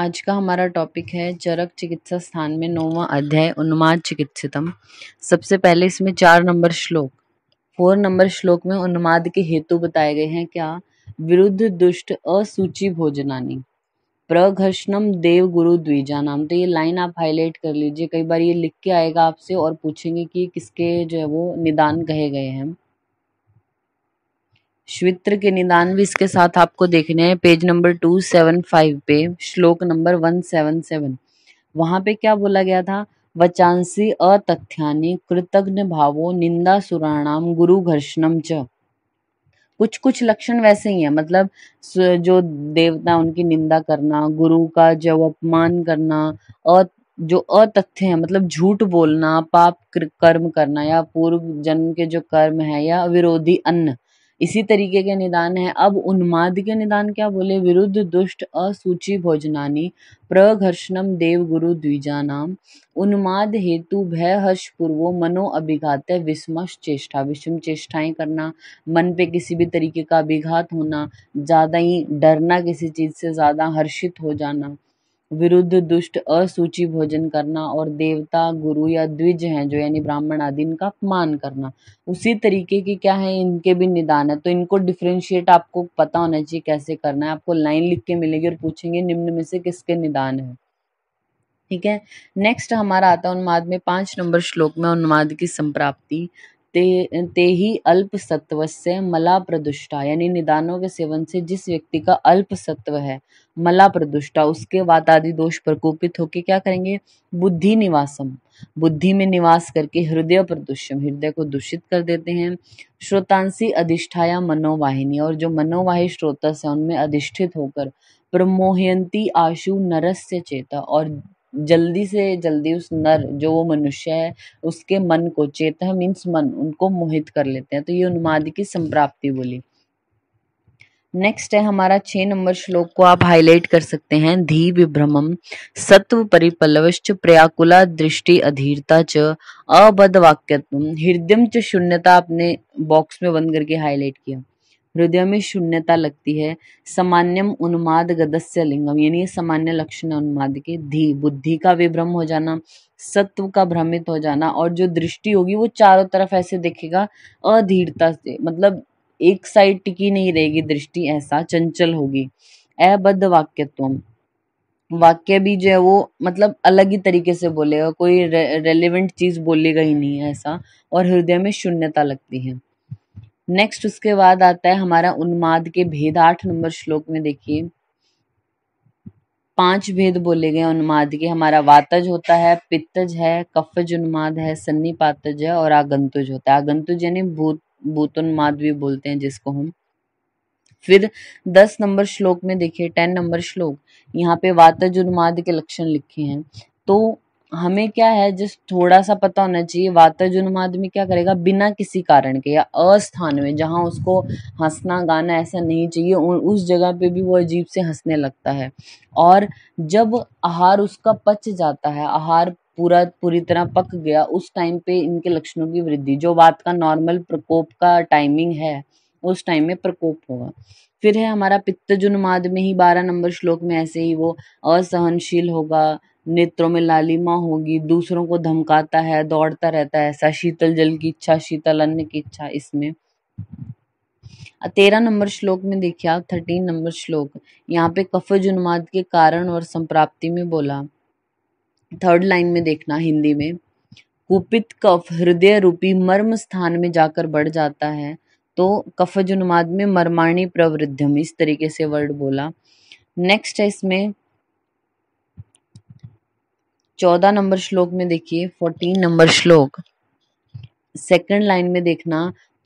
आज का हमारा टॉपिक है चरक चिकित्सा स्थान में नौवा अध्याय उन्माद चिकित्सितम सबसे पहले इसमें चार नंबर श्लोक फोर नंबर श्लोक में उन्माद के हेतु बताए गए हैं क्या विरुद्ध दुष्ट असूची भोजनानी प्रघर्षणम देव गुरु द्विजा नाम तो ये लाइन आप हाईलाइट कर लीजिए कई बार ये लिख के आएगा आपसे और पूछेंगे कि किसके जो है वो निदान कहे गए हैं श्वित्र के निदान भी इसके साथ आपको देखने हैं page number two seven five पे श्लोक नंबर वन सेवन सेवन वहां पे क्या बोला गया था वचांसी अतथ्यानि कृतज्ञ भावो निंदा सुराणाम गुरु घर्षणम च कुछ कुछ लक्षण वैसे ही है मतलब जो देवता उनकी निंदा करना गुरु का जो अपमान करना अ जो अतथ्य है मतलब झूठ बोलना पाप कर्म करना या पूर्व जन्म के जो कर्म है या विरोधी अन्न इसी तरीके के निदान है अब उन्माद के निदान क्या बोले विरुद्ध दुष्ट असूचि भोजनानी प्रघर्षणम देव गुरु द्विजानाम उन्माद हेतु भय हर्ष पूर्वो मनो अभिघात विस्मश चेष्टा विषम चेष्टाएं करना मन पे किसी भी तरीके का अभिघात होना ज़्यादा ही डरना किसी चीज़ से ज़्यादा हर्षित हो जाना विरुद्ध दुष्ट असूचि भोजन करना और देवता गुरु या द्विज हैं जो यानी ब्राह्मण आदि इनका अपमान करना उसी तरीके के क्या है इनके भी निदान है तो इनको डिफ्रेंशिएट आपको पता होना चाहिए कैसे करना है आपको लाइन लिख के मिलेगी और पूछेंगे निम्न में से किसके निदान है ठीक है नेक्स्ट हमारा आता है उन्माद में पांच नंबर श्लोक में उन्माद की संप्राप्ति ते ते ही अल्प सत्व से मला प्रदुष्टा यानी निदानों के सेवन से जिस व्यक्ति का अल्प सत्व है मला प्रदुष्टा उसके वात आदि दोष प्रकोपित होकर क्या करेंगे बुद्धि निवासम बुद्धि में निवास करके हृदय प्रदूषण हृदय को दूषित कर देते हैं श्रोतांसी अधिष्ठाया मनोवाहिनी और जो मनोवाही स्रोतस है उनमें अधिष्ठित होकर प्रमोहयंती आशु नरस्य चेता और जल्दी से जल्दी उस नर जो वो मनुष्य है उसके मन को चेतन मीन्स मन उनको मोहित कर लेते हैं तो ये उन्माद की संप्राप्ति बोली नेक्स्ट है हमारा छह नंबर श्लोक को आप हाईलाइट कर सकते हैं धी विभ्रम सत्व परिपलव प्रयाकुला दृष्टि अधीरता च अबद वाक्यत्म हृदय च शून्यता आपने बॉक्स में बंद करके हाईलाइट किया हृदय में शून्यता लगती है सामान्यम उन्माद गदस्य लिंगम यानी सामान्य लक्षण उन्माद के धी बुद्धि का विभ्रम हो जाना सत्व का भ्रमित हो जाना और जो दृष्टि होगी वो चारों तरफ ऐसे देखेगा अधीरता से मतलब एक साइड टिकी नहीं रहेगी दृष्टि ऐसा चंचल होगी अबद्ध वाक्यत्व वाक्य भी जो है वो मतलब अलग ही तरीके से बोलेगा कोई रे, रेलिवेंट चीज़ बोलेगा ही नहीं है ऐसा और हृदय में शून्यता लगती है नेक्स्ट उसके बाद आता है हमारा उन्माद के भेद आठ नंबर श्लोक में देखिए पांच भेद बोले गए उन्माद के हमारा वातज होता है पित्तज है कफज उन्माद है सन्नी पातज है और आगंतुज होता है आगंतुज यानी भूत भूत उन्माद भी बोलते हैं जिसको हम फिर दस नंबर श्लोक में देखिए टेन नंबर श्लोक यहाँ पे वातज उन्माद के लक्षण लिखे हैं तो हमें क्या है जिस थोड़ा सा पता होना चाहिए वाता जुनम आदमी क्या करेगा बिना किसी कारण के या अस्थान में जहाँ उसको हंसना गाना ऐसा नहीं चाहिए उस जगह पे भी वो अजीब से हंसने लगता है और जब आहार उसका पच जाता है आहार पूरा पूरी तरह पक गया उस टाइम पे इनके लक्षणों की वृद्धि जो बात का नॉर्मल प्रकोप का टाइमिंग है उस टाइम में प्रकोप होगा फिर है हमारा पित्त जुनमाद में ही बारह नंबर श्लोक में ऐसे ही वो असहनशील होगा नेत्रों में लालिमा होगी दूसरों को धमकाता है दौड़ता रहता है ऐसा शीतल जल की इच्छा शीतल अन्न की इच्छा इसमें तेरह नंबर श्लोक में देखिए आप थर्टीन नंबर श्लोक यहाँ पे कफज उन्माद के कारण और संप्राप्ति में बोला थर्ड लाइन में देखना हिंदी में कुपित कफ हृदय रूपी मर्म स्थान में जाकर बढ़ जाता है तो कफज उन्माद में मर्माणी प्रवृद्धम इस तरीके से वर्ड बोला नेक्स्ट है इसमें चौदह नंबर श्लोक में देखिए फोर्टीन नंबर श्लोक सेकंड लाइन में देखना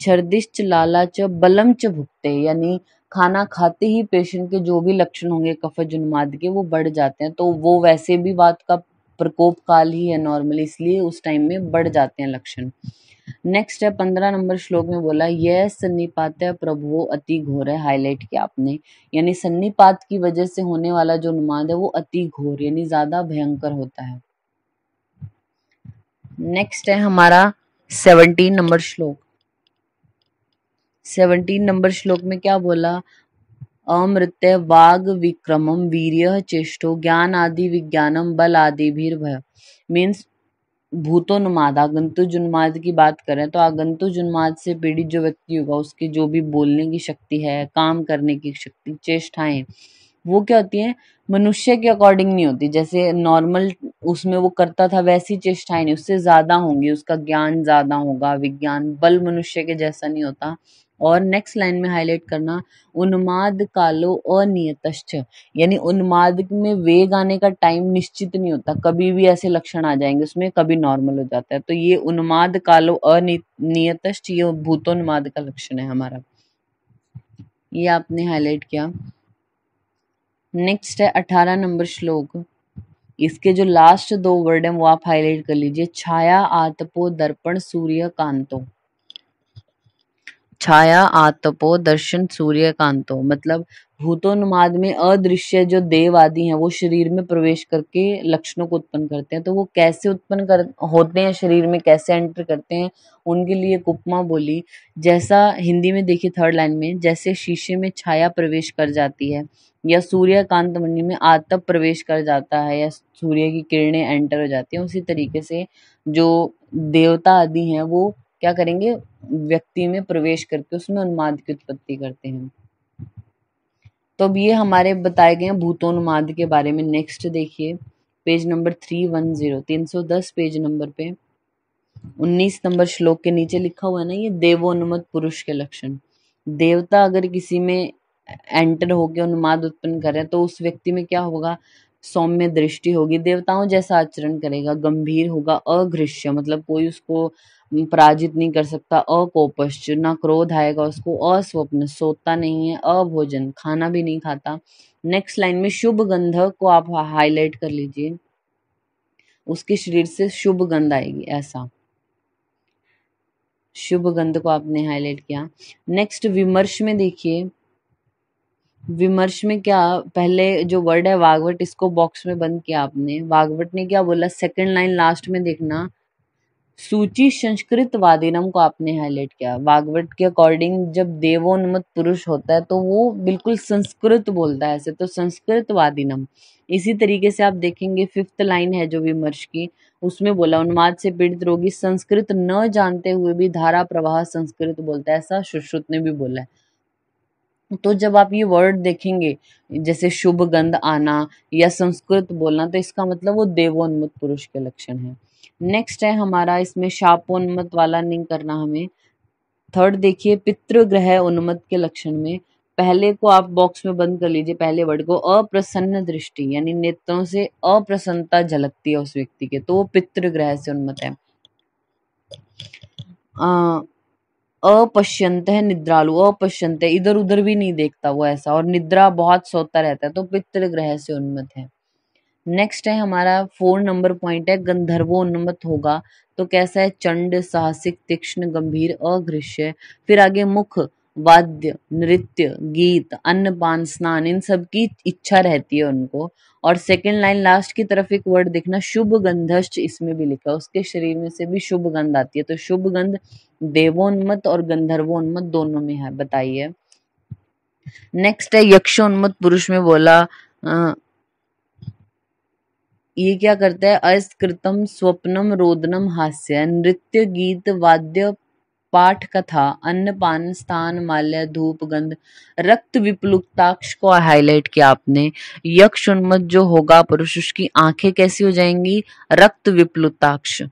छर्दिश्च लालाच बलम च भुगते यानी खाना खाते ही पेशेंट के जो भी लक्षण होंगे कफ जुन्माद के वो बढ़ जाते हैं तो वो वैसे भी बात का प्रकोप काल ही है नॉर्मल इसलिए उस टाइम में बढ़ जाते हैं लक्षण नेक्स्ट है पंद्रह नंबर श्लोक में बोला यह सन्निपात प्रभु अति घोर है हाईलाइट किया आपने यानी सन्निपात की वजह से होने वाला जो नुमाद है वो अति घोर यानी ज़्यादा भयंकर होता है नेक्स्ट है हमारा सेवनटीन नंबर श्लोक सेवनटीन नंबर श्लोक में क्या बोला अमृत वाग विक्रमम वीर्य चेष्टो ज्ञान आदि विज्ञानम बल आदि भीर भय मीन्स भूतो नुमाद आगंतु जुन्माद की बात करें तो आगंतु जुन्माद से पीड़ित जो व्यक्ति होगा उसकी जो भी बोलने की शक्ति है काम करने की शक्ति चेष्टाएं वो क्या होती है मनुष्य के अकॉर्डिंग नहीं होती जैसे नॉर्मल उसमें वो करता था वैसी चेष्टाएं नहीं उससे ज़्यादा होंगी उसका ज्ञान ज़्यादा होगा विज्ञान बल मनुष्य के जैसा नहीं होता और नेक्स्ट लाइन में हाईलाइट करना उन्माद कालो अनियत यानी उन्माद में वेग आने का टाइम निश्चित नहीं होता कभी भी ऐसे लक्षण आ जाएंगे उसमें कभी नॉर्मल हो जाता है तो ये उन्माद कालो अनियत ये भूतोन्माद का लक्षण है हमारा ये आपने हाईलाइट किया नेक्स्ट है अठारह नंबर श्लोक इसके जो लास्ट दो वर्ड हैं वो आप हाईलाइट कर लीजिए छाया आतपो दर्पण सूर्य कांतो छाया आतपो दर्शन सूर्य कांतो मतलब भूतोन्माद में अदृश्य जो देव आदि हैं वो शरीर में प्रवेश करके लक्षणों को उत्पन्न करते हैं तो वो कैसे उत्पन्न कर होते हैं शरीर में कैसे एंटर करते हैं उनके लिए उपमा बोली जैसा हिंदी में देखिए थर्ड लाइन में जैसे शीशे में छाया प्रवेश कर जाती है या कांत मणि में आतप प्रवेश कर जाता है या सूर्य की किरणें एंटर हो जाती हैं उसी तरीके से जो देवता आदि हैं वो क्या करेंगे व्यक्ति में प्रवेश करके उसमें उन्माद की उत्पत्ति करते हैं तो अब ये हमारे बताए गए हैं भूतोन्माद के बारे में नेक्स्ट देखिए page number three one zero तीन सौ दस पेज नंबर पे उन्नीस नंबर श्लोक के नीचे लिखा हुआ है ना ये देवोन्मत पुरुष के लक्षण देवता अगर किसी में एंटर होकर उन्माद उत्पन्न करें तो उस व्यक्ति में क्या होगा सौम्य दृष्टि होगी देवताओं जैसा आचरण करेगा गंभीर होगा अघृष्य मतलब कोई उसको पराजित नहीं कर सकता अकोपश्च ना क्रोध आएगा उसको अस्वप्न सोता नहीं है अभोजन खाना भी नहीं खाता नेक्स्ट लाइन में शुभ गंध को आप हाईलाइट कर लीजिए उसके शरीर से शुभ गंध आएगी ऐसा शुभ गंध को आपने हाईलाइट किया नेक्स्ट विमर्श में देखिए विमर्श में क्या पहले जो वर्ड है वागवट इसको बॉक्स में बंद किया आपने वागवट ने क्या बोला सेकंड लाइन लास्ट में देखना सूची संस्कृत वादिनम को आपने हाईलाइट किया भागवत के अकॉर्डिंग जब देवोन्मत पुरुष होता है तो वो बिल्कुल संस्कृत बोलता है ऐसे तो संस्कृत वादिनम इसी तरीके से आप देखेंगे फिफ्थ लाइन है जो विमर्श की उसमें बोला उन्माद से पीड़ित रोगी संस्कृत न जानते हुए भी धारा प्रवाह संस्कृत बोलता है ऐसा सुश्रुत ने भी बोला है तो जब आप ये वर्ड देखेंगे जैसे शुभ गंध आना या संस्कृत बोलना तो इसका मतलब वो देवोन्मुत पुरुष के लक्षण है नेक्स्ट है हमारा इसमें शाप उन्मत वाला नहीं करना हमें थर्ड देखिए पितृग्रह उन्मत के लक्षण में पहले को आप बॉक्स में बंद कर लीजिए पहले वर्ड को अप्रसन्न दृष्टि यानी नेत्रों से अप्रसन्नता झलकती है उस व्यक्ति के तो वो पितृग्रह से उन्मत है अपश्यंत है निद्रालु अपश्यंत है इधर उधर भी नहीं देखता वो ऐसा और निद्रा बहुत सोता रहता है तो पितृग्रह से उन्मत है नेक्स्ट है हमारा फोर नंबर पॉइंट है गंधर्वोन्मत होगा तो कैसा है चंड साहसिक तीक्ष्ण गंभीर अगृश्य फिर आगे मुख वाद्य नृत्य गीत अन्न पान स्नान इन सब की इच्छा रहती है उनको और सेकेंड लाइन लास्ट की तरफ एक वर्ड देखना शुभ गंधश्च इसमें भी लिखा है उसके शरीर में से भी शुभ गंध आती है तो शुभ गंध देवोन्मत और गंधर्वोन्मत दोनों में है बताइए नेक्स्ट है यक्षोन्मत पुरुष में बोला आ, ये क्या करता है अस्कृतम स्वप्नम रोदनम हास्य नृत्य गीत वाद्य पाठ कथा अन्न पान स्थान माल्य धूप गंध रक्त विपलुक्ताक्ष को हाईलाइट किया आपने यक्ष उन्मत जो होगा पुरुष उसकी आंखें कैसी हो जाएंगी रक्त विपलुताक्ष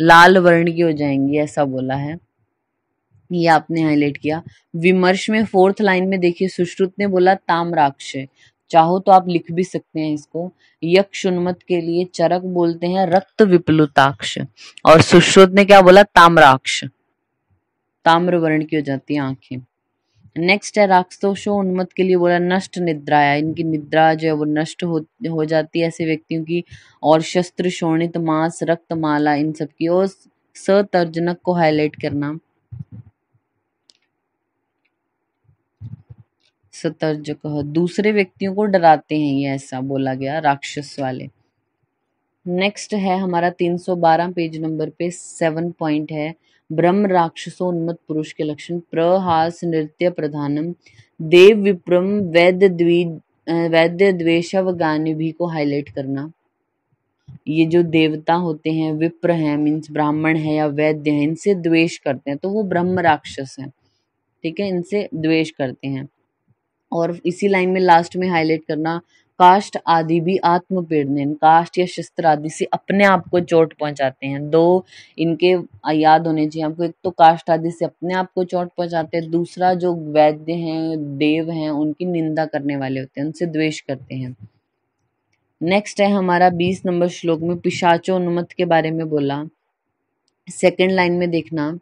लाल वर्ण की हो जाएंगी ऐसा बोला है ये आपने हाईलाइट किया विमर्श में फोर्थ लाइन में देखिए सुश्रुत ने बोला ताम्राक्ष चाहो तो आप लिख भी सकते हैं इसको यक्षुन्मत के लिए चरक बोलते हैं रक्त विप्लुताक्ष और सुश्रुत ने क्या बोला ताम्राक्ष ताम्र वर्ण की हो जाती है आंखें नेक्स्ट है राक्षसों उन्मत के लिए बोला नष्ट निद्राया इनकी निद्रा जो है वो नष्ट हो हो जाती है ऐसे व्यक्तियों की और शस्त्र शोणित मांस रक्त माला इन सब की और सतर्जनक को हाईलाइट करना सतर्ज कह दूसरे व्यक्तियों को डराते हैं ये ऐसा बोला गया राक्षस वाले नेक्स्ट है हमारा 312 पेज नंबर पे सेवन पॉइंट है ब्रह्म राक्षसो उन्मत पुरुष के लक्षण प्रहास नृत्य प्रधानम देव विप्रम वैद्य द्वी वैद्य द्वेशव गानवी को हाईलाइट करना ये जो देवता होते हैं विप्र हैं मीन्स ब्राह्मण है या वैद्य है इनसे द्वेष करते हैं तो वो ब्रह्म राक्षस हैं ठीक है इनसे द्वेष करते हैं और इसी लाइन में लास्ट में हाईलाइट करना काष्ट आदि भी आत्म पीड़न काष्ट या शस्त्र आदि से अपने आप को चोट पहुंचाते हैं दो इनके याद होने चाहिए आपको एक तो काष्ट आदि से अपने आप को चोट पहुंचाते हैं दूसरा जो वैद्य हैं देव हैं उनकी निंदा करने वाले होते हैं उनसे द्वेष करते हैं नेक्स्ट है हमारा बीस नंबर श्लोक में पिशाचो उन्मत के बारे में बोला सेकेंड लाइन में देखना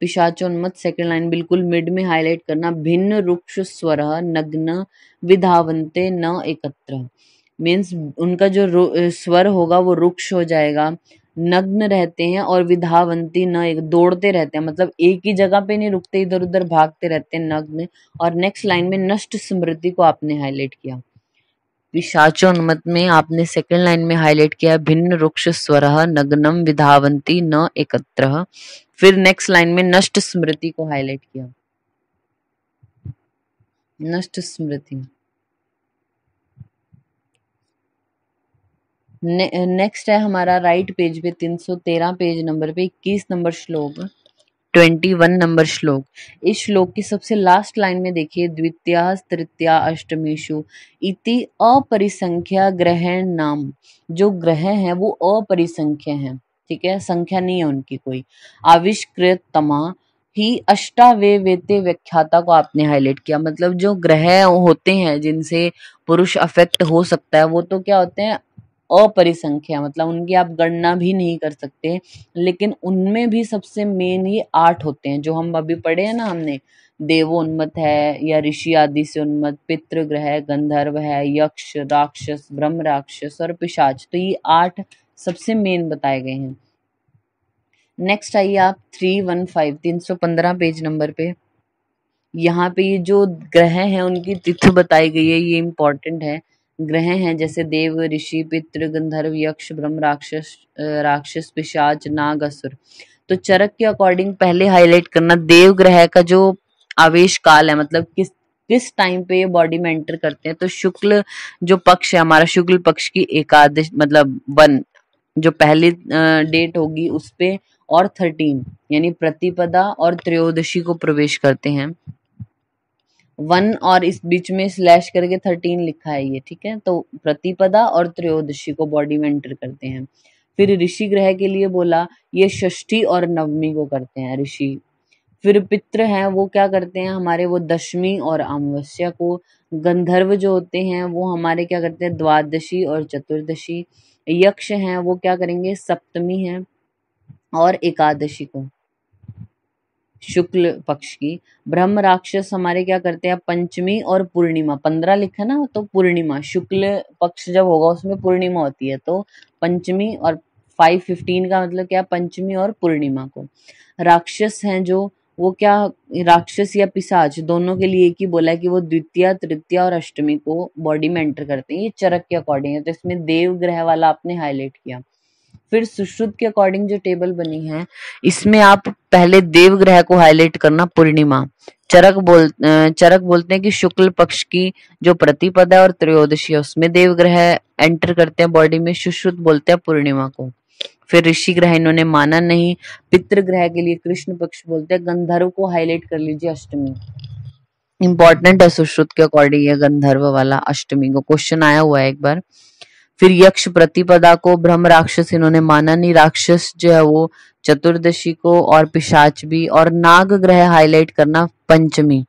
पिशाचोन्मत सेकंड लाइन बिल्कुल मिड में हाईलाइट करना भिन्न रुक्ष स्वर नग्न विधावंते न एकत्र मीन्स उनका जो स्वर होगा वो रुक्ष हो जाएगा नग्न रहते हैं और विधावंती न एक दौड़ते रहते हैं मतलब एक ही जगह पे नहीं रुकते इधर उधर भागते रहते हैं नग्न और नेक्स्ट लाइन में नष्ट स्मृति को आपने हाईलाइट किया में आपने सेकंड लाइन में हाईलाइट किया भिन्न रुक्ष स्वर नग्नम विधावंती न एकत्र फिर नेक्स्ट लाइन में नष्ट स्मृति को हाईलाइट किया नष्ट स्मृति ने, नेक्स्ट है हमारा राइट पेज पे 313 पेज नंबर पे 21 नंबर श्लोक ट्वेंटी वन नंबर श्लोक इस श्लोक की सबसे लास्ट लाइन में देखिए द्वितीय तृतीया अष्टमीशु इति अपरिसंख्या ग्रह नाम जो ग्रह हैं वो अपरिसंख्य हैं ठीक है संख्या नहीं है उनकी कोई आविष्कृत तमा ही अष्टावे वेते व्याख्याता को आपने हाईलाइट किया मतलब जो ग्रह होते हैं जिनसे पुरुष अफेक्ट हो सकता है वो तो क्या होते हैं अपरिसंख्या मतलब उनकी आप गणना भी नहीं कर सकते लेकिन उनमें भी सबसे मेन ये आठ होते हैं जो हम अभी पढ़े हैं ना हमने देवो उन्मत है या ऋषि आदि से उन्मत पितृग्रह गंधर्व है यक्ष राक्षस ब्रह्म राक्षस और पिशाच तो ये आठ सबसे मेन बताए गए हैं नेक्स्ट आइए आप थ्री वन फाइव तीन सौ पंद्रह पेज नंबर पे यहाँ पे ये जो ग्रह हैं उनकी तिथि बताई गई है ये इम्पोर्टेंट है ग्रह हैं जैसे देव ऋषि पितृ गंधर्व यक्ष ब्रह्म राक्षस राक्षस पिशाच नाग असुर तो चरक के अकॉर्डिंग पहले हाईलाइट करना देव ग्रह का जो आवेश काल है मतलब किस किस टाइम पे ये बॉडी में एंटर करते हैं तो शुक्ल जो पक्ष है हमारा शुक्ल पक्ष की एकादश मतलब वन जो पहली डेट होगी उस पे और थर्टीन यानी प्रतिपदा और त्रयोदशी को प्रवेश करते हैं वन और इस बीच में स्लैश करके थर्टीन लिखा है ये ठीक है तो प्रतिपदा और त्रयोदशी को बॉडी में एंटर करते हैं फिर ऋषि ग्रह के लिए बोला ये षष्ठी और नवमी को करते हैं ऋषि फिर पित्र हैं वो क्या करते हैं हमारे वो दशमी और अमावस्या को गंधर्व जो होते हैं वो हमारे क्या करते हैं द्वादशी और चतुर्दशी यक्ष हैं वो क्या करेंगे सप्तमी हैं और एकादशी को शुक्ल पक्ष की ब्रह्म राक्षस हमारे क्या करते हैं पंचमी और पूर्णिमा पंद्रह लिखा ना तो पूर्णिमा शुक्ल पक्ष जब होगा उसमें पूर्णिमा होती है तो पंचमी और फाइव फिफ्टीन का मतलब क्या पंचमी और पूर्णिमा को राक्षस हैं जो वो क्या राक्षस या पिसाच दोनों के लिए एक ही बोला है कि वो द्वितीय तृतीय और अष्टमी को बॉडी में एंटर करते हैं ये चरक के अकॉर्डिंग है तो इसमें देव ग्रह वाला आपने हाईलाइट किया फिर सुश्रुत के अकॉर्डिंग जो टेबल बनी है इसमें आप पहले देव ग्रह को हाईलाइट करना पूर्णिमा चरक बोल चरक बोलते हैं कि शुक्ल पक्ष की जो प्रतिपद है और त्रयोदशी है उसमें देव ग्रह एंटर करते हैं बॉडी में सुश्रुत बोलते हैं पूर्णिमा को फिर ऋषि ग्रह इन्होंने माना नहीं पितृ ग्रह के लिए कृष्ण पक्ष बोलते हैं गंधर्व को हाईलाइट कर लीजिए अष्टमी इंपॉर्टेंट है सुश्रुत के अकॉर्डिंग ये गंधर्व वाला अष्टमी को क्वेश्चन आया हुआ है एक बार फिर यक्ष प्रतिपदा को ब्रह्म राक्षस इन्होंने माना नहीं राक्षस जो है वो चतुर्दशी को और पिशाच भी और नाग ग्रह हाईलाइट करना पंचमी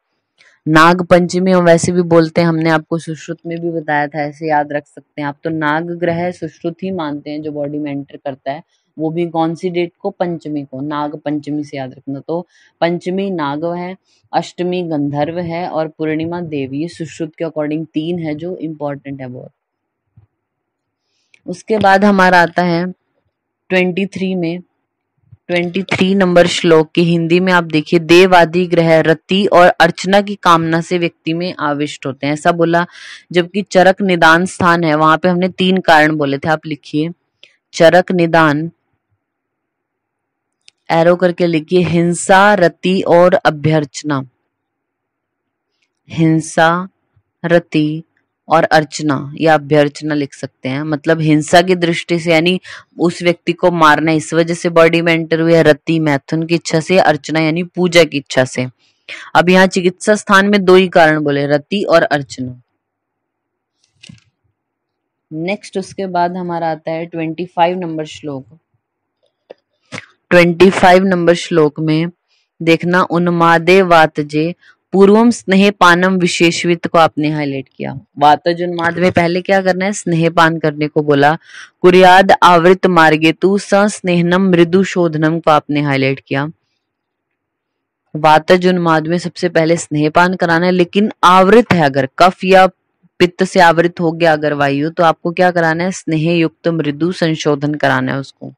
नाग पंचमी हम वैसे भी बोलते हैं हमने आपको सुश्रुत में भी बताया था ऐसे याद रख सकते हैं आप तो नाग ग्रह सुश्रुत ही मानते हैं जो बॉडी में एंटर करता है वो भी कौन सी डेट को पंचमी को नाग पंचमी से याद रखना तो पंचमी नाग है अष्टमी गंधर्व है और पूर्णिमा देवी ये सुश्रुत के अकॉर्डिंग तीन है जो इम्पोर्टेंट है बहुत उसके बाद हमारा आता है ट्वेंटी थ्री में ट्वेंटी थ्री नंबर श्लोक की हिंदी में आप देखिए देव आदि ग्रह रति और अर्चना की कामना से व्यक्ति में आविष्ट होते हैं ऐसा बोला जबकि चरक निदान स्थान है वहां पे हमने तीन कारण बोले थे आप लिखिए चरक निदान एरो करके लिखिए हिंसा रति और अभ्यर्चना हिंसा रति और अर्चना या अभ्यर्चना लिख सकते हैं मतलब हिंसा की दृष्टि से यानी उस व्यक्ति को मारना इस वजह से बॉडी में एंटर हुई है रति मैथुन की इच्छा से अर्चना यानी पूजा की इच्छा से अब यहाँ चिकित्सा स्थान में दो ही कारण बोले रति और अर्चना नेक्स्ट उसके बाद हमारा आता है ट्वेंटी फाइव नंबर श्लोक ट्वेंटी फाइव नंबर श्लोक में देखना उन्मादे वातजे पूर्वम स्नेह पानम विशेषवित को आपने हाईलाइट किया वातजुन माद में पहले क्या करना है स्नेह पान करने को बोला कुरियाद आवृत मार्गे तु सस्नेहनम मृदु शोधनम को आपने हाईलाइट किया वातजुन माद में सबसे पहले स्नेह पान कराना है लेकिन आवृत है अगर कफ या पित्त से आवृत हो गया अगर वायु तो आपको क्या कराना है स्नेह युक्त मृदु संशोधन कराना है उसको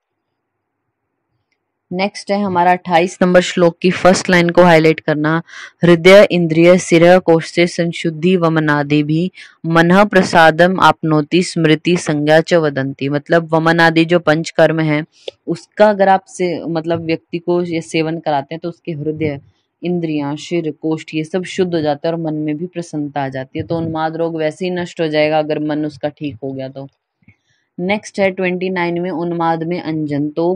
नेक्स्ट है हमारा अट्ठाईस नंबर श्लोक की फर्स्ट लाइन को हाईलाइट करना हृदय इंद्रिय सिर कोश से संशुद्धि व मनादि भी मन प्रसादम आपनोति स्मृति संज्ञा च वदंती मतलब वमनादि जो पंच कर्म है उसका अगर आप से मतलब व्यक्ति को ये सेवन कराते हैं तो उसके हृदय इंद्रियां शिर कोष्ठ ये सब शुद्ध हो जाते हैं और मन में भी प्रसन्नता आ जाती है तो उन्माद रोग वैसे ही नष्ट हो जाएगा अगर मन उसका ठीक हो गया तो नेक्स्ट है ट्वेंटी नाइन में उन्माद में अंजन तो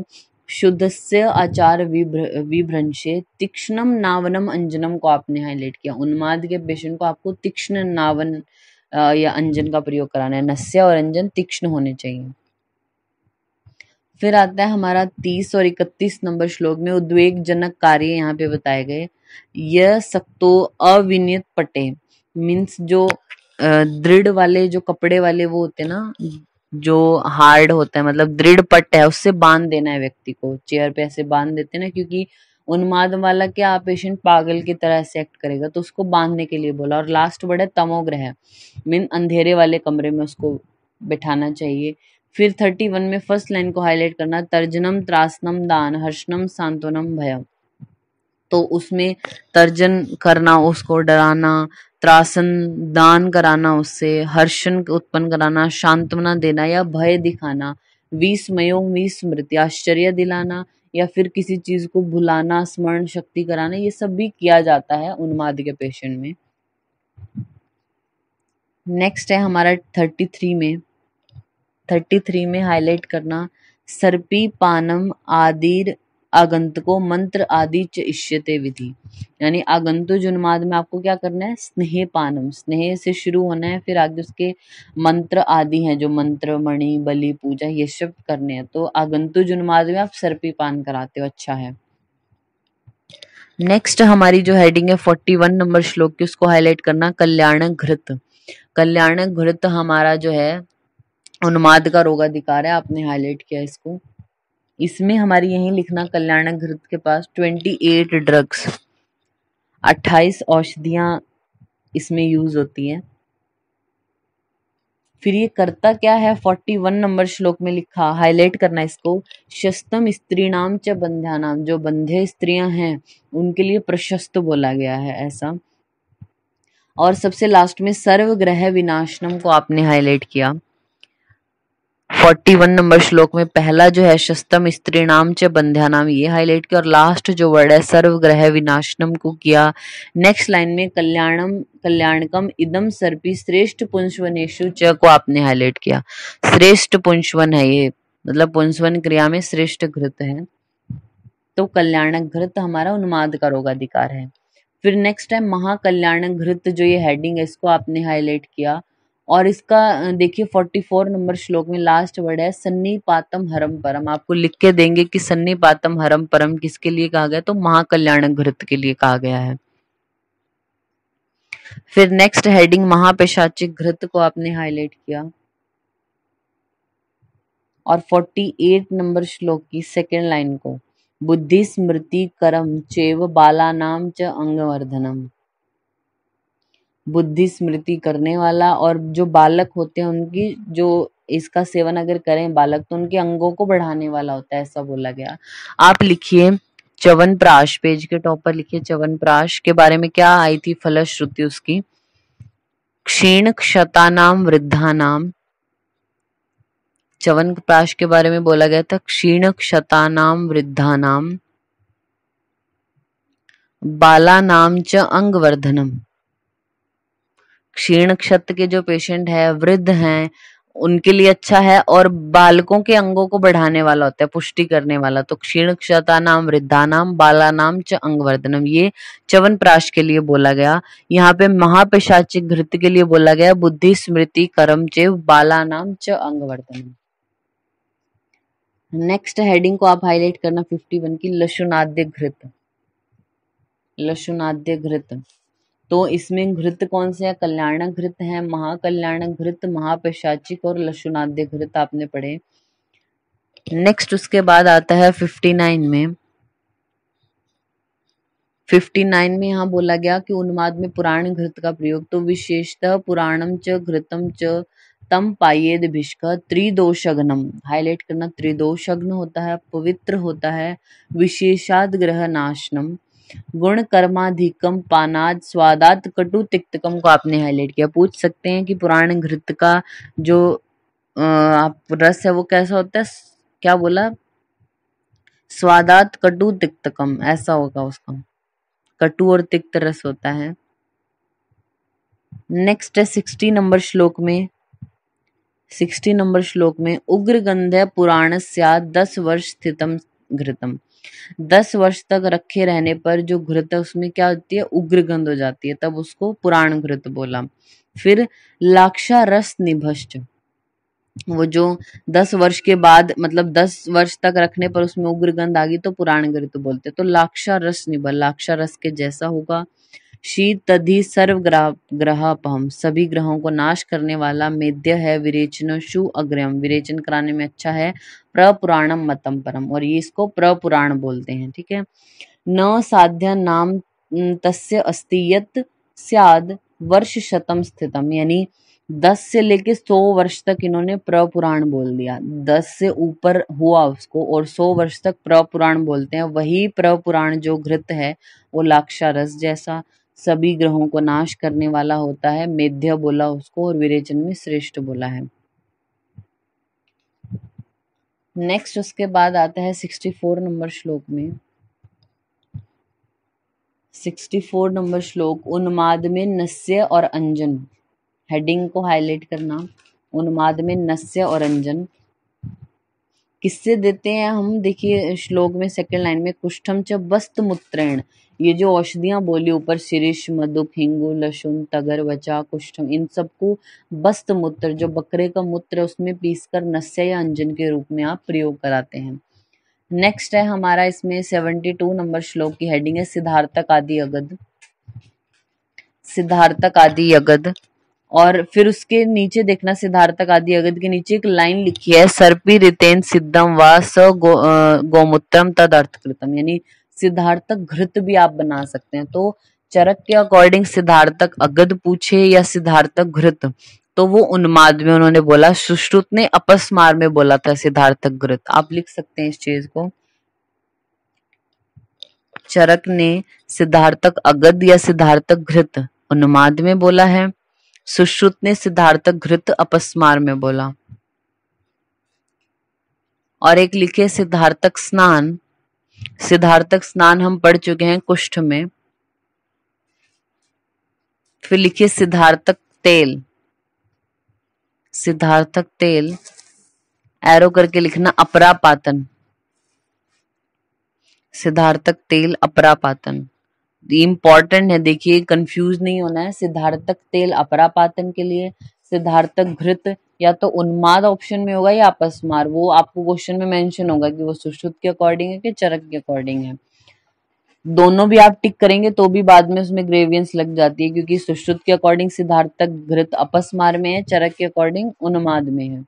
शुद्धस्य आचार विभ्र विभ्रंशे तीक्ष्णम नावनम अंजनम को आपने हाईलाइट किया उन्माद के पेशेंट को आपको तीक्ष्ण नावन या अंजन का प्रयोग कराना है नस्य और अंजन तीक्ष्ण होने चाहिए फिर आता है हमारा तीस और इकतीस नंबर श्लोक में उद्वेग जनक कार्य यहाँ पे बताए गए यह सक्तो अविनियत पटे मीन्स जो दृढ़ वाले जो कपड़े वाले वो होते ना जो हार्ड होता है मतलब दृढ़ पट्ट है उससे बांध देना है व्यक्ति को चेयर पे ऐसे बांध देते हैं ना क्योंकि उन्माद वाला क्या पेशेंट पागल की तरह से एक्ट करेगा तो उसको बांधने के लिए बोला और लास्ट वर्ड है तमोग्रह मीन अंधेरे वाले कमरे में उसको बिठाना चाहिए फिर थर्टी वन में फर्स्ट लाइन को हाईलाइट करना तर्जनम त्रासनम दान हर्षनम सांत्वनम भयम तो उसमें तर्जन करना उसको डराना त्रासन दान कराना उससे हर्षण उत्पन्न कराना शांतवना देना या भय दिखाना विस्मयो विस्मृति आश्चर्य दिलाना या फिर किसी चीज को भुलाना स्मरण शक्ति कराना ये सब भी किया जाता है उन्माद के पेशेंट में नेक्स्ट है हमारा थर्टी थ्री में थर्टी थ्री में हाईलाइट करना सर्पी पानम आदिर आगंतुको मंत्र आदि च इष्यते विधि यानी आगंतु जुन्माद में आपको क्या करना है स्नेह पानम स्नेह से शुरू होना है फिर आगे उसके मंत्र आदि हैं जो मंत्र मणि बलि पूजा ये सब करने हैं तो आगंतु जुन्माद में आप सर्पी पान कराते हो अच्छा है नेक्स्ट हमारी जो हेडिंग है फोर्टी वन नंबर श्लोक की उसको हाईलाइट करना कल्याण घृत कल्याण घृत हमारा जो है उन्माद का रोग अधिकार है आपने हाईलाइट किया इसको इसमें हमारी यही लिखना कल्याण घृत के पास ट्वेंटी एट ड्रग्स अट्ठाईस औषधियां इसमें यूज होती हैं फिर ये करता क्या है फोर्टी वन नंबर श्लोक में लिखा हाईलाइट करना इसको शस्तम स्त्री नाम च बंध्या नाम जो बंधे स्त्रियां हैं उनके लिए प्रशस्त बोला गया है ऐसा और सबसे लास्ट में सर्वग्रह विनाशनम को आपने हाईलाइट किया फोर्टी वन नंबर श्लोक में पहला जो है शस्तम स्त्री नाम च बंध्या नाम ये हाईलाइट किया और लास्ट जो वर्ड है सर्वग्रह विनाशनम को किया नेक्स्ट लाइन में कल्याणम कल्याणकम इदम सर्पी श्रेष्ठ पुंशवनेशु च को आपने हाईलाइट किया श्रेष्ठ पुंशवन है ये मतलब पुंशवन क्रिया में श्रेष्ठ घृत है तो कल्याणक घृत हमारा उन्माद का रोग अधिकार है फिर नेक्स्ट है महाकल्याण घृत जो ये हेडिंग है इसको आपने हाईलाइट किया और इसका देखिए 44 नंबर श्लोक में लास्ट वर्ड है सन्नी पातम हरम परम आपको लिख के देंगे कि सन्नी पातम हरम परम किसके लिए कहा गया तो महाकल्याण घृत के लिए कहा गया है फिर नेक्स्ट हेडिंग महापेशाचिक घृत को आपने हाईलाइट किया और 48 नंबर श्लोक की सेकेंड लाइन को बुद्धि स्मृति कर्म चेव बाला नाम च अंगवर्धनम बुद्धि स्मृति करने वाला और जो बालक होते हैं उनकी जो इसका सेवन अगर करें बालक तो उनके अंगों को बढ़ाने वाला होता है ऐसा बोला गया आप लिखिए चवन प्राश पेज के टॉप पर लिखिए चवन प्राश के बारे में क्या आई थी फलश्रुति उसकी क्षीण क्षता नाम वृद्धा नाम चवन प्राश के बारे में बोला गया था क्षीण क्षता नाम वृद्धा नाम बाला नाम च अंगवर्धनम क्षीण क्षत के जो पेशेंट है वृद्ध हैं उनके लिए अच्छा है और बालकों के अंगों को बढ़ाने वाला होता है पुष्टि करने वाला तो क्षीण क्षता नाम वृद्धा नाम बाला नाम च अंगवर्धनम ये चवन प्राश के लिए बोला गया यहाँ पे महापेशाचिक घृत के लिए बोला गया बुद्धि स्मृति कर्म चे बाला नाम च अंगवर्धनम नेक्स्ट हेडिंग को आप हाईलाइट करना फिफ्टी वन की लसुनाद्य घृत लसुनाद्य घृत तो इसमें घृत कौन से हैं कल्याणक घृत हैं महाकल्याणक घृत महापैशाचिक और लशुनाद्य घृत आपने पढ़े नेक्स्ट उसके बाद आता है फिफ्टी नाइन में फिफ्टी नाइन में यहाँ बोला गया कि उन्माद में पुराण घृत का प्रयोग तो विशेषतः पुराणम च घृतम च तम पाइेद भिष्क अग्नम हाईलाइट करना अग्न होता है पवित्र होता है विशेषाद ग्रह नाशनम गुण कर्माधिकम पानाद स्वादात कटु तिक्तकम को आपने हाईलाइट किया पूछ सकते हैं कि पुराण घृत का जो आप रस है वो कैसा होता है क्या बोला स्वादात कटु तिक्तकम ऐसा होगा उसका कटु और तिक्त रस होता है नेक्स्ट है सिक्सटी नंबर श्लोक में सिक्सटी नंबर श्लोक में उग्र गंध पुराण दस वर्ष स्थितम घृतम दस वर्ष तक रखे रहने पर जो घृत है उसमें क्या होती है उग्र गंध हो जाती है तब उसको पुराण घृत बोला फिर लाक्षा रस निभष्ट वो जो दस वर्ष के बाद मतलब दस वर्ष तक रखने पर उसमें उग्र गंध आ गई तो पुराण घृत बोलते तो लाक्षा रस निभ लाक्षा रस के जैसा होगा शीत सर्व ग्रह सर्वग्राहपहम सभी ग्रहों को नाश करने वाला मेद्य है शु अग्रम विरेचन कराने में अच्छा है प्रपुराणम मतम परम और ये इसको प्रपुराण बोलते हैं ठीक है न साध्य नाम तस्य यत स्याद वर्ष शतम स्थितम यानी दस से लेके सौ वर्ष तक इन्होंने प्रपुराण बोल दिया दस से ऊपर हुआ उसको और सौ वर्ष तक प्रपुराण बोलते हैं वही प्रपुराण जो घृत है वो लाक्षारस जैसा सभी ग्रहों को नाश करने वाला होता है मेध्य बोला उसको और विरेचन में श्रेष्ठ बोला है नेक्स्ट उसके बाद आता है सिक्सटी फोर नंबर श्लोक में सिक्सटी फोर नंबर श्लोक उन्माद में नस्य और अंजन हेडिंग को हाईलाइट करना उन्माद में नस्य और अंजन किससे देते हैं हम देखिए श्लोक में सेकंड लाइन में कुष्ठम च वस्त मुत्रेण ये जो औषधियाँ बोली ऊपर सिरिश मधु हिंगू लहसुन तगर वचा कुष्ठ इन सबको बस्त मूत्र जो बकरे का मूत्र उसमें पीस कर नस्य या अंजन के रूप में आप प्रयोग कराते हैं नेक्स्ट है हमारा इसमें सेवेंटी टू नंबर श्लोक की हेडिंग है सिद्धार्थक आदि अगध सिद्धार्थक आदि अगध और फिर उसके नीचे देखना सिद्धार्थक आदि अगध के नीचे एक लाइन लिखी है सर्पी रितेन सिद्धम व स गो, गोमूत्रम तद अर्थकृतम यानी सिद्धार्थक घृत भी आप बना सकते हैं तो चरक के अकॉर्डिंग सिद्धार्थक अगध पूछे या सिद्धार्थक घृत तो वो उन्माद में उन्होंने बोला सुश्रुत ने अपस्मार में बोला था सिद्धार्थक घृत आप लिख सकते हैं इस चीज को चरक ने सिद्धार्थक अगध या सिद्धार्थक घृत उन्माद में बोला है सुश्रुत ने सिद्धार्थक घृत अपस्मार में बोला और एक लिखे सिद्धार्थक स्नान सिद्धार्थक स्नान हम पढ़ चुके हैं कुष्ठ में फिर लिखिए सिद्धार्थक तेल सिद्धार्थक तेल एरो करके लिखना अपरापातन सिद्धार्थक तेल अपरापातन इंपॉर्टेंट है देखिए कंफ्यूज नहीं होना है सिद्धार्थक तेल अपरापातन के लिए सिद्धार्थक घृत या तो उन्माद ऑप्शन में होगा या अपस्मार वो आपको क्वेश्चन में मेंशन होगा कि वो सुश्रुत के अकॉर्डिंग है कि चरक के अकॉर्डिंग है दोनों भी आप टिक करेंगे तो भी बाद में उसमें ग्रेवियंस लग जाती है क्योंकि सुश्रुत के अकॉर्डिंग सिद्धार्थक घृत अपस्मार में है चरक के अकॉर्डिंग उन्माद में है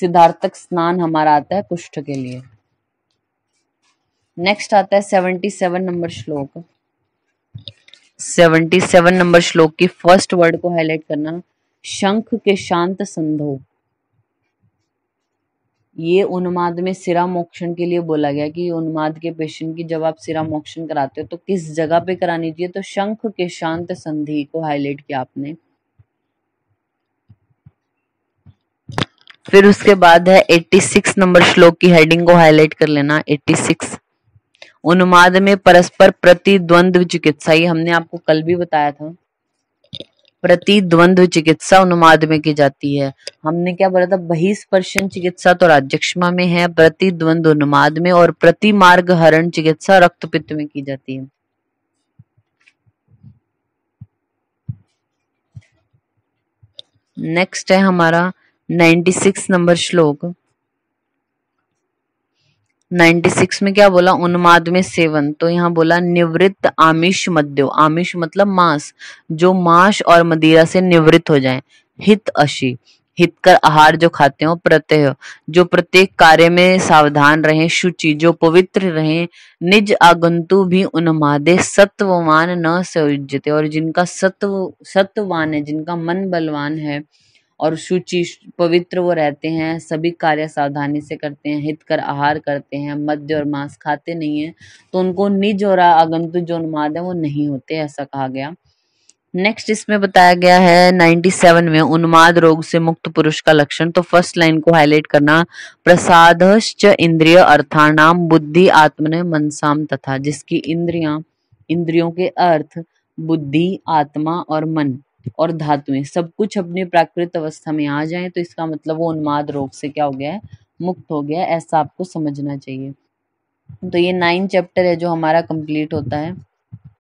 सिद्धार्थक स्नान हमारा आता है कुष्ठ के लिए नेक्स्ट आता है सेवेंटी सेवन नंबर श्लोक सेवेंटी सेवन नंबर श्लोक की फर्स्ट वर्ड को हाईलाइट करना शंख के शांत संधो ये उन्माद में सिरा मोक्षण के लिए बोला गया कि उन्माद के पेशेंट की जब आप सिरा मोक्षण कराते हो तो किस जगह पे करानी चाहिए तो शंख के शांत संधि को हाईलाइट किया आपने फिर उसके बाद है 86 नंबर श्लोक की हेडिंग को हाईलाइट कर लेना 86 उन्माद में परस्पर प्रतिद्वंद्व चिकित्सा ये हमने आपको कल भी बताया था प्रतिद्वंद चिकित्सा उन्माद में की जाती है हमने क्या बोला था बहिस्पर्शन चिकित्सा तो राज्यक्षमा में है प्रतिद्वंद उन्माद में और प्रतिमार्ग हरण चिकित्सा रक्तपित्त में की जाती है नेक्स्ट है हमारा 96 नंबर श्लोक 96 में क्या बोला उन्माद में सेवन तो यहाँ बोला निवृत्त आमिष मध्यो आमिष मतलब मांस जो मांस और मदिरा से निवृत्त हो जाए हित अशी हित कर आहार जो खाते हो प्रत्यय जो प्रत्येक कार्य में सावधान रहे शुचि जो पवित्र रहे निज आगंतु भी उन्मादे सत्ववान न संयुजते और जिनका सत्व सत्ववान है जिनका मन बलवान है और शुचि पवित्र वो रहते हैं सभी कार्य सावधानी से करते हैं हित कर आहार करते हैं मध्य और मांस खाते नहीं है तो उनको निज और आगंतु जो उन्माद है वो नहीं होते ऐसा कहा गया नेक्स्ट इसमें बताया गया है 97 में उन्माद रोग से मुक्त पुरुष का लक्षण तो फर्स्ट लाइन को हाईलाइट करना प्रसाद इंद्रिय अर्थानाम बुद्धि ने मनसाम तथा जिसकी इंद्रिया इंद्रियों के अर्थ बुद्धि आत्मा और मन और धातुएं सब कुछ अपनी प्राकृत अवस्था में आ जाए तो इसका मतलब वो उन्माद रोग से क्या हो गया है मुक्त हो गया ऐसा आपको समझना चाहिए तो ये नाइन चैप्टर है जो हमारा कंप्लीट होता है